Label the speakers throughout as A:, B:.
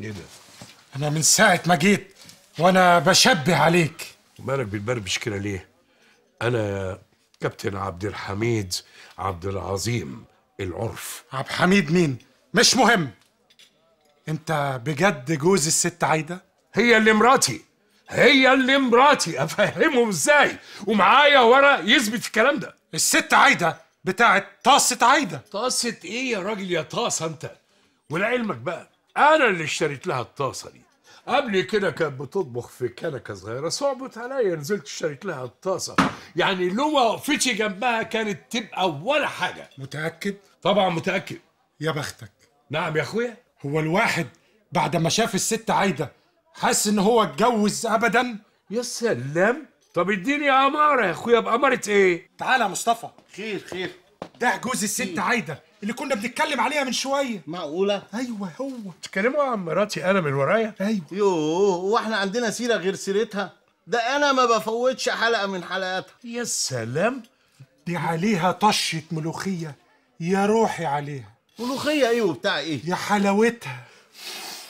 A: ايه ده؟ انا من ساعه ما جيت وانا بشبه عليك مالك بتبربش كده ليه؟ انا كابتن عبد الحميد عبد العظيم العرف عبد حميد مين؟ مش مهم انت بجد جوز الست عايده؟ هي اللي مراتي هي اللي مراتي افهمهم ازاي ومعايا ورق يثبت الكلام ده الست عايده بتاعت طاسه عايده طاسه ايه يا راجل يا طاسه انت ولعلمك بقى انا اللي اشتريت لها الطاسه دي قبل كده كانت بتطبخ في كنكه صغيره صعبت عليا نزلت اشتريت لها الطاسه يعني لو ما وقفتش جنبها كانت تبقى ولا حاجه متاكد طبعا متاكد يا بختك نعم يا اخويا هو الواحد بعد ما شاف الست عايده حس ان هو اتجوز ابدا يا سلام طب اديني اماره يا اخويا باماره ايه تعالى يا مصطفى خير خير ده جوز الست إيه؟ عايده اللي كنا بنتكلم عليها من شويه معقوله ايوه هو تكلموا عن مراتي انا من ورايا ايوه يوه هو احنا عندنا سيره غير سيرتها ده انا ما بفوتش حلقه من حلقاتها يا سلام دي عليها طشه ملوخيه يا روحي عليها ملوخيه ايه وبتاع ايه يا حلاوتها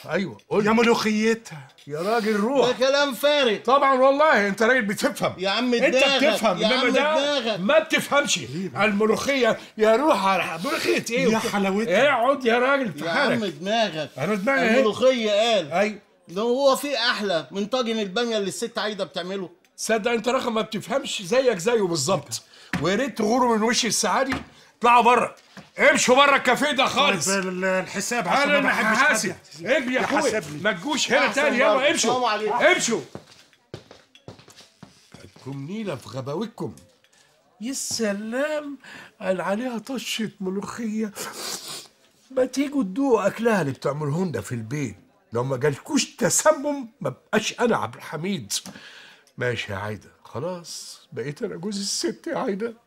A: ايوه قول يا ملوخيتها يا راجل روح ده كلام فارغ طبعا والله انت راجل بتفهم يا عم دماغك انت بتفهم يا عم دماغك ما بتفهمش الملوخيه يا روح على ملوخيه ايه يا حلاوتها اقعد إيه، يا راجل في يا عم دماغك انا دماغي ايه الملوخيه قال ايوه هو في احلى من طاجن الباميه اللي الست عايده بتعمله صدق انت رقم ما بتفهمش زيك زيه بالظبط إيه ويا ريت تغوروا من وش السعادي اطلعوا بره امشوا بره الكافيه ده خالص الحساب عشان انا ما حاسب ابني يا اخويا ما تجوش هنا تاني يلا امشوا امشوا خدكم نيله في غباوتكم يا سلام قال عليها طشه ملوخيه ما تيجوا تدوقوا اكلها اللي بتعملهن ده في البيت لو ما جالكوش تسمم ما بقاش انا عبد الحميد ماشي يا عايده خلاص بقيت انا جوز الست يا عايده